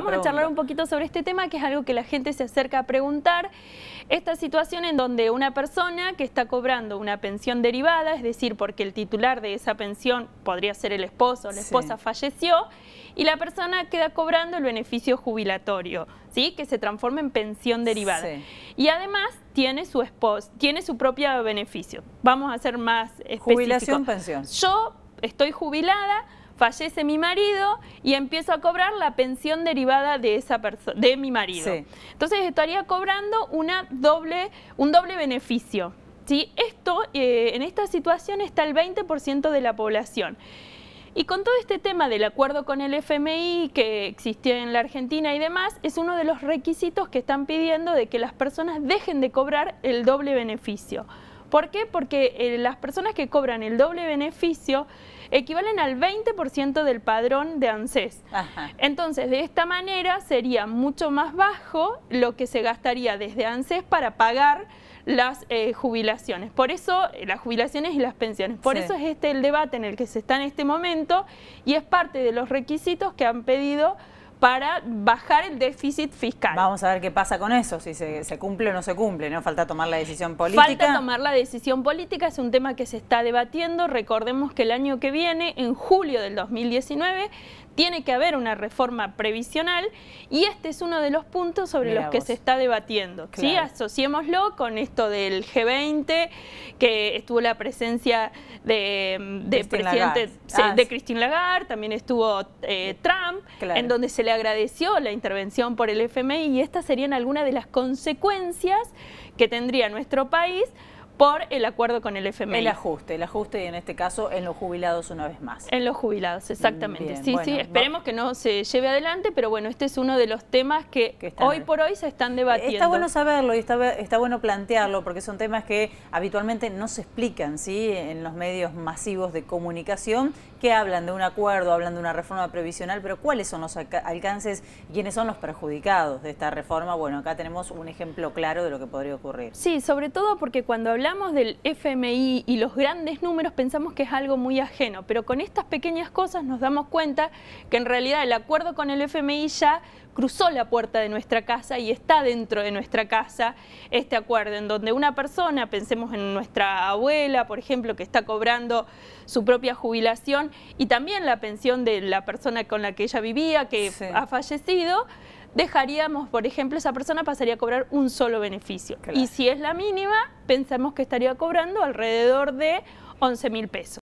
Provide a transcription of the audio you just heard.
vamos a charlar un poquito sobre este tema, que es algo que la gente se acerca a preguntar. Esta situación en donde una persona que está cobrando una pensión derivada, es decir, porque el titular de esa pensión podría ser el esposo, la esposa falleció, y la persona queda cobrando el beneficio jubilatorio, ¿sí? que se transforma en pensión derivada. Y además tiene su esposo, tiene su propio beneficio. Vamos a hacer más específicos. Jubilación, pensión. Yo estoy jubilada, fallece mi marido y empiezo a cobrar la pensión derivada de esa de mi marido. Entonces estaría cobrando una doble, un doble beneficio. ¿sí? Esto, eh, en esta situación está el 20% de la población. Y con todo este tema del acuerdo con el FMI que existió en la Argentina y demás, es uno de los requisitos que están pidiendo de que las personas dejen de cobrar el doble beneficio. ¿Por qué? Porque eh, las personas que cobran el doble beneficio equivalen al 20% del padrón de ANSES. Entonces, de esta manera sería mucho más bajo lo que se gastaría desde ANSES para pagar las eh, jubilaciones. Por eso, eh, las jubilaciones y las pensiones. Por eso es este el debate en el que se está en este momento y es parte de los requisitos que han pedido para bajar el déficit fiscal. Vamos a ver qué pasa con eso, si se, cumple o no se cumple, ¿no? Falta tomar la decisión política. Falta tomar la decisión política, es un tema que se está debatiendo. Recordemos que el año que viene, en julio del 2019, tiene que haber una reforma previsional y este es uno de los puntos sobre los que se está debatiendo. ¿sí? Asociémoslo con esto del G20, que estuvo la presencia de, de presidente, ah, de Christine Lagarde, también estuvo eh, Trump, en donde se le agradeció la intervención por el FMI y estas serían algunas de las consecuencias que tendría nuestro país por el acuerdo con el FMI. El ajuste, el ajuste y en este caso en los jubilados una vez más. En los jubilados, exactamente. sí, sí, esperemos que no se lleve adelante, pero bueno, este es uno de los temas que, hoy por hoy se están eh, debatiendo. Está bueno saberlo y está, bueno plantearlo porque son temas que habitualmente no se explican ¿sí? en los medios masivos de comunicación que hablan de un acuerdo, hablan de una reforma previsional, pero ¿cuáles son los alcances quiénes son los perjudicados de esta reforma? Bueno, acá tenemos un ejemplo claro de lo que podría ocurrir. Sí, sobre todo porque cuando hablamos hablamos del FMI y los grandes números pensamos que es algo muy ajeno, pero con estas pequeñas cosas nos damos cuenta que en realidad el acuerdo con el FMI ya cruzó la puerta de nuestra casa y está dentro de nuestra casa este acuerdo, en donde una persona, pensemos en nuestra abuela, por ejemplo, que está cobrando su propia jubilación y también la pensión de la persona con la que ella vivía, que ha fallecido, dejaríamos, por ejemplo, esa persona pasaría a cobrar un solo beneficio. Y si es la mínima, pensamos que estaría cobrando alrededor de 11 mil pesos.